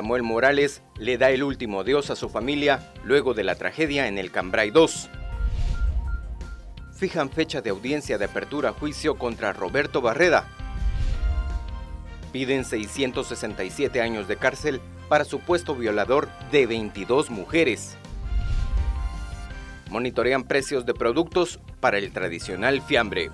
Samuel Morales le da el último adiós a su familia luego de la tragedia en el Cambrai 2. Fijan fecha de audiencia de apertura a juicio contra Roberto Barreda. Piden 667 años de cárcel para supuesto violador de 22 mujeres. Monitorean precios de productos para el tradicional fiambre.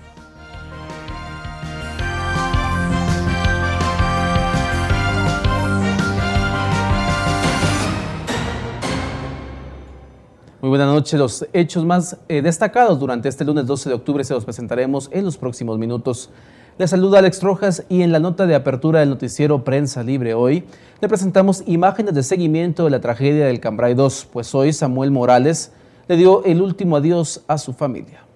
Muy buenas noches. Los hechos más eh, destacados durante este lunes 12 de octubre se los presentaremos en los próximos minutos. Le saluda Alex Rojas y en la nota de apertura del noticiero Prensa Libre hoy le presentamos imágenes de seguimiento de la tragedia del Cambrai 2, pues hoy Samuel Morales le dio el último adiós a su familia.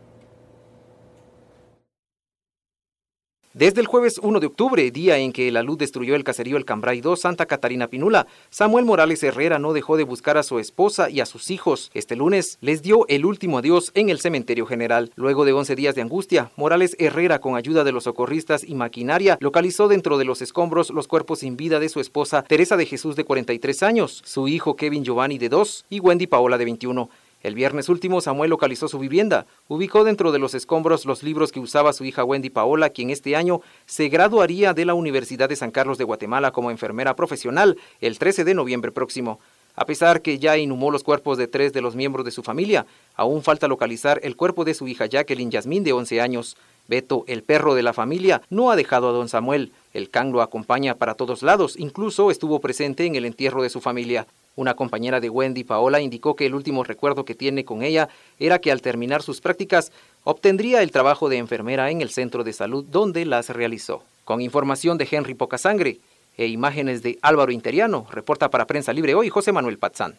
Desde el jueves 1 de octubre, día en que la luz destruyó el caserío El Cambray 2, Santa Catarina Pinula, Samuel Morales Herrera no dejó de buscar a su esposa y a sus hijos. Este lunes les dio el último adiós en el cementerio general. Luego de 11 días de angustia, Morales Herrera, con ayuda de los socorristas y maquinaria, localizó dentro de los escombros los cuerpos sin vida de su esposa Teresa de Jesús de 43 años, su hijo Kevin Giovanni de 2 y Wendy Paola de 21. El viernes último, Samuel localizó su vivienda, ubicó dentro de los escombros los libros que usaba su hija Wendy Paola, quien este año se graduaría de la Universidad de San Carlos de Guatemala como enfermera profesional el 13 de noviembre próximo. A pesar que ya inhumó los cuerpos de tres de los miembros de su familia, aún falta localizar el cuerpo de su hija Jacqueline Yasmín, de 11 años. Beto, el perro de la familia, no ha dejado a don Samuel. El can lo acompaña para todos lados, incluso estuvo presente en el entierro de su familia. Una compañera de Wendy, Paola, indicó que el último recuerdo que tiene con ella era que al terminar sus prácticas obtendría el trabajo de enfermera en el centro de salud donde las realizó. Con información de Henry Pocasangre e imágenes de Álvaro Interiano, reporta para Prensa Libre hoy José Manuel Patzán.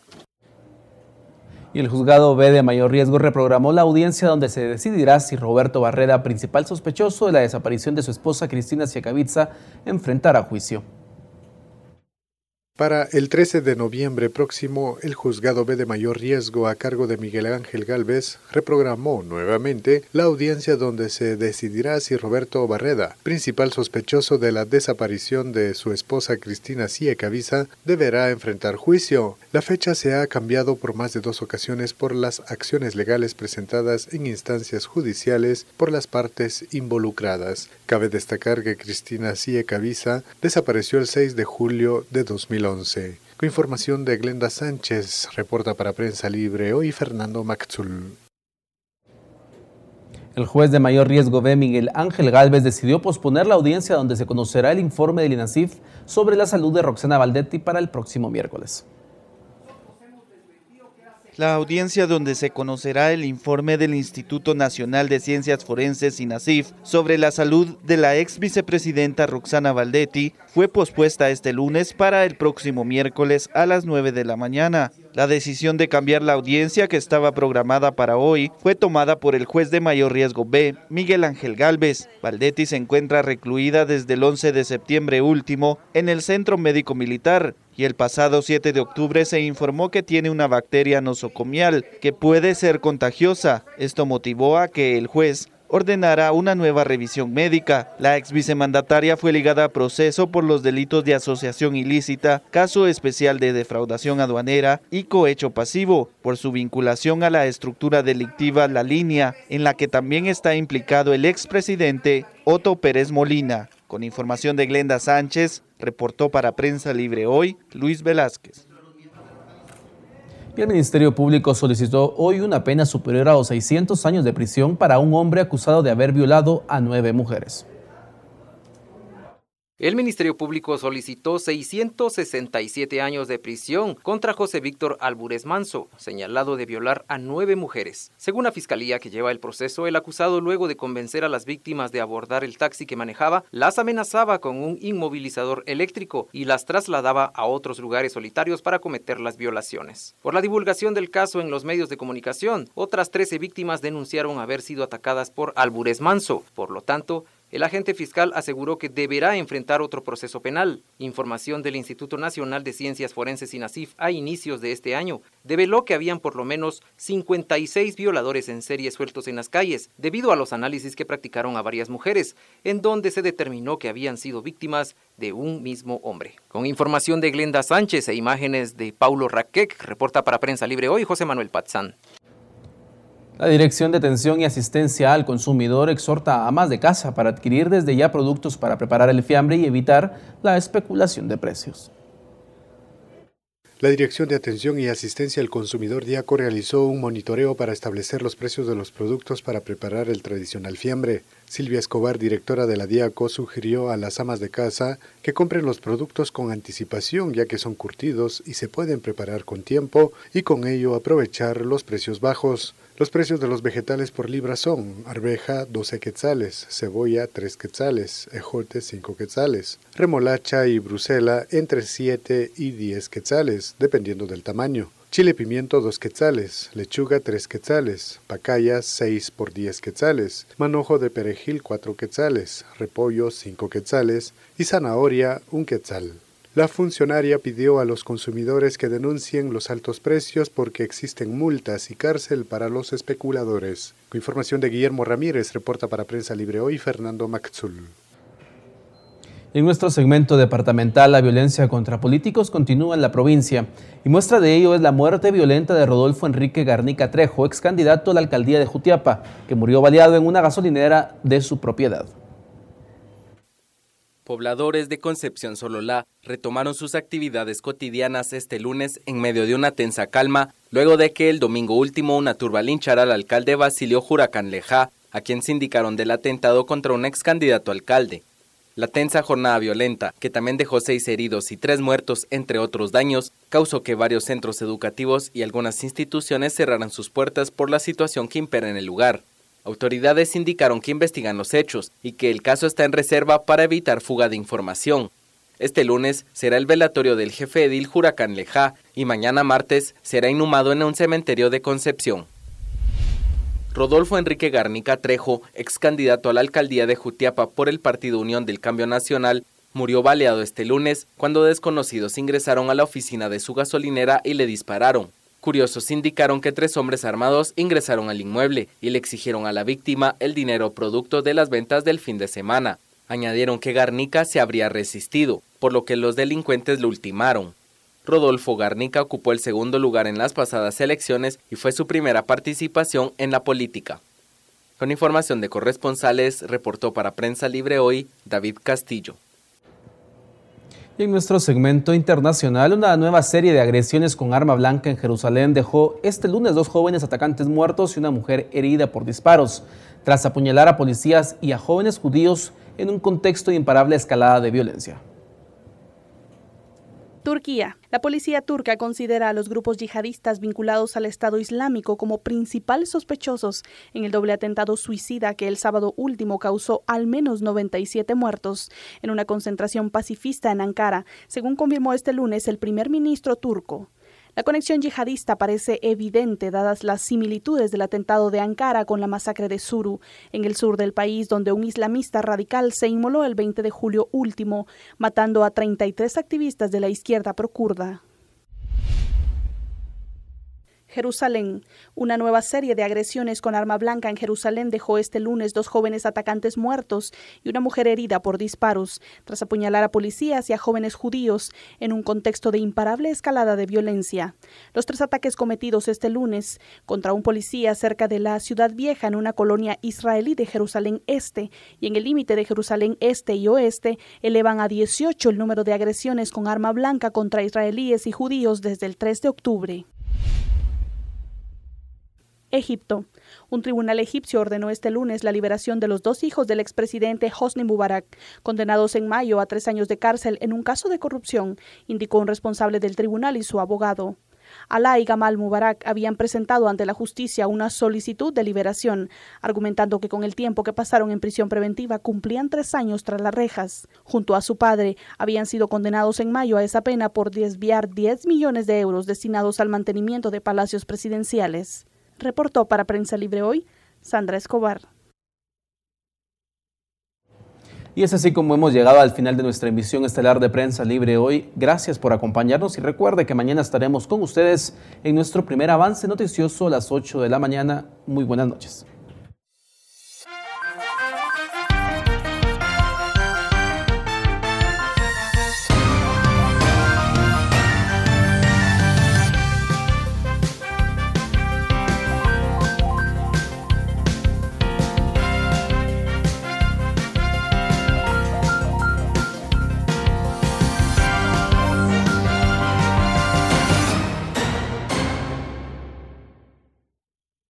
Y el juzgado B de mayor riesgo reprogramó la audiencia donde se decidirá si Roberto Barrera, principal sospechoso de la desaparición de su esposa Cristina Siacavitza, enfrentará juicio. Para el 13 de noviembre próximo, el juzgado B de mayor riesgo a cargo de Miguel Ángel Galvez reprogramó nuevamente la audiencia donde se decidirá si Roberto Barreda, principal sospechoso de la desaparición de su esposa Cristina Ciecavisa, deberá enfrentar juicio. La fecha se ha cambiado por más de dos ocasiones por las acciones legales presentadas en instancias judiciales por las partes involucradas. Cabe destacar que Cristina Ciecavisa desapareció el 6 de julio de 2000 2011. Con información de Glenda Sánchez, reporta para Prensa Libre hoy Fernando Maxul. El juez de mayor riesgo B, Miguel Ángel Galvez, decidió posponer la audiencia donde se conocerá el informe del INASIF sobre la salud de Roxana Valdetti para el próximo miércoles. La audiencia donde se conocerá el informe del Instituto Nacional de Ciencias Forenses y NACIF sobre la salud de la ex vicepresidenta Roxana Valdetti fue pospuesta este lunes para el próximo miércoles a las 9 de la mañana. La decisión de cambiar la audiencia que estaba programada para hoy fue tomada por el juez de mayor riesgo B, Miguel Ángel Galvez. Valdetti se encuentra recluida desde el 11 de septiembre último en el Centro Médico Militar, y el pasado 7 de octubre se informó que tiene una bacteria nosocomial que puede ser contagiosa. Esto motivó a que el juez ordenará una nueva revisión médica. La ex vicemandataria fue ligada a proceso por los delitos de asociación ilícita, caso especial de defraudación aduanera y cohecho pasivo, por su vinculación a la estructura delictiva La Línea, en la que también está implicado el expresidente Otto Pérez Molina. Con información de Glenda Sánchez, reportó para Prensa Libre hoy Luis Velázquez. El Ministerio Público solicitó hoy una pena superior a los 600 años de prisión para un hombre acusado de haber violado a nueve mujeres. El Ministerio Público solicitó 667 años de prisión contra José Víctor Albures Manso, señalado de violar a nueve mujeres. Según la fiscalía que lleva el proceso, el acusado, luego de convencer a las víctimas de abordar el taxi que manejaba, las amenazaba con un inmovilizador eléctrico y las trasladaba a otros lugares solitarios para cometer las violaciones. Por la divulgación del caso en los medios de comunicación, otras 13 víctimas denunciaron haber sido atacadas por Albures Manso. Por lo tanto, el agente fiscal aseguró que deberá enfrentar otro proceso penal. Información del Instituto Nacional de Ciencias Forenses y NACIF a inicios de este año develó que habían por lo menos 56 violadores en serie sueltos en las calles, debido a los análisis que practicaron a varias mujeres, en donde se determinó que habían sido víctimas de un mismo hombre. Con información de Glenda Sánchez e imágenes de Paulo Raquec, reporta para Prensa Libre hoy José Manuel Patzán. La Dirección de Atención y Asistencia al Consumidor exhorta a amas de casa para adquirir desde ya productos para preparar el fiambre y evitar la especulación de precios. La Dirección de Atención y Asistencia al Consumidor Diaco realizó un monitoreo para establecer los precios de los productos para preparar el tradicional fiambre. Silvia Escobar, directora de la Diaco, sugirió a las amas de casa que compren los productos con anticipación ya que son curtidos y se pueden preparar con tiempo y con ello aprovechar los precios bajos. Los precios de los vegetales por libra son arveja 12 quetzales, cebolla 3 quetzales, ejote 5 quetzales, remolacha y brusela entre 7 y 10 quetzales, dependiendo del tamaño. Chile pimiento 2 quetzales, lechuga 3 quetzales, pacaya 6 por 10 quetzales, manojo de perejil 4 quetzales, repollo 5 quetzales y zanahoria 1 quetzal. La funcionaria pidió a los consumidores que denuncien los altos precios porque existen multas y cárcel para los especuladores. Con información de Guillermo Ramírez, reporta para Prensa Libre Hoy Fernando Maxul. En nuestro segmento departamental, la violencia contra políticos continúa en la provincia y muestra de ello es la muerte violenta de Rodolfo Enrique Garnica Trejo, ex candidato a la alcaldía de Jutiapa, que murió baleado en una gasolinera de su propiedad pobladores de Concepción Sololá retomaron sus actividades cotidianas este lunes en medio de una tensa calma, luego de que el domingo último una turba linchara al alcalde Basilio Huracán Leja, a quien se indicaron del atentado contra un ex candidato alcalde. La tensa jornada violenta, que también dejó seis heridos y tres muertos, entre otros daños, causó que varios centros educativos y algunas instituciones cerraran sus puertas por la situación que impera en el lugar. Autoridades indicaron que investigan los hechos y que el caso está en reserva para evitar fuga de información. Este lunes será el velatorio del jefe edil Huracán Leja y mañana martes será inhumado en un cementerio de Concepción. Rodolfo Enrique Garnica Trejo, ex candidato a la alcaldía de Jutiapa por el Partido Unión del Cambio Nacional, murió baleado este lunes cuando desconocidos ingresaron a la oficina de su gasolinera y le dispararon. Curiosos indicaron que tres hombres armados ingresaron al inmueble y le exigieron a la víctima el dinero producto de las ventas del fin de semana. Añadieron que Garnica se habría resistido, por lo que los delincuentes lo ultimaron. Rodolfo Garnica ocupó el segundo lugar en las pasadas elecciones y fue su primera participación en la política. Con información de corresponsales, reportó para Prensa Libre hoy David Castillo en nuestro segmento internacional, una nueva serie de agresiones con arma blanca en Jerusalén dejó este lunes dos jóvenes atacantes muertos y una mujer herida por disparos, tras apuñalar a policías y a jóvenes judíos en un contexto de imparable escalada de violencia. Turquía. La policía turca considera a los grupos yihadistas vinculados al Estado Islámico como principales sospechosos en el doble atentado suicida que el sábado último causó al menos 97 muertos en una concentración pacifista en Ankara, según confirmó este lunes el primer ministro turco. La conexión yihadista parece evidente dadas las similitudes del atentado de Ankara con la masacre de Suru, en el sur del país, donde un islamista radical se inmoló el 20 de julio último, matando a 33 activistas de la izquierda procurda. Jerusalén. Una nueva serie de agresiones con arma blanca en Jerusalén dejó este lunes dos jóvenes atacantes muertos y una mujer herida por disparos, tras apuñalar a policías y a jóvenes judíos en un contexto de imparable escalada de violencia. Los tres ataques cometidos este lunes contra un policía cerca de la ciudad vieja en una colonia israelí de Jerusalén Este y en el límite de Jerusalén Este y Oeste elevan a 18 el número de agresiones con arma blanca contra israelíes y judíos desde el 3 de octubre. Egipto. Un tribunal egipcio ordenó este lunes la liberación de los dos hijos del expresidente Hosni Mubarak, condenados en mayo a tres años de cárcel en un caso de corrupción, indicó un responsable del tribunal y su abogado. Alá y Gamal Mubarak habían presentado ante la justicia una solicitud de liberación, argumentando que con el tiempo que pasaron en prisión preventiva cumplían tres años tras las rejas. Junto a su padre, habían sido condenados en mayo a esa pena por desviar 10 millones de euros destinados al mantenimiento de palacios presidenciales. Reportó para Prensa Libre hoy Sandra Escobar. Y es así como hemos llegado al final de nuestra emisión estelar de Prensa Libre hoy. Gracias por acompañarnos y recuerde que mañana estaremos con ustedes en nuestro primer avance noticioso a las 8 de la mañana. Muy buenas noches.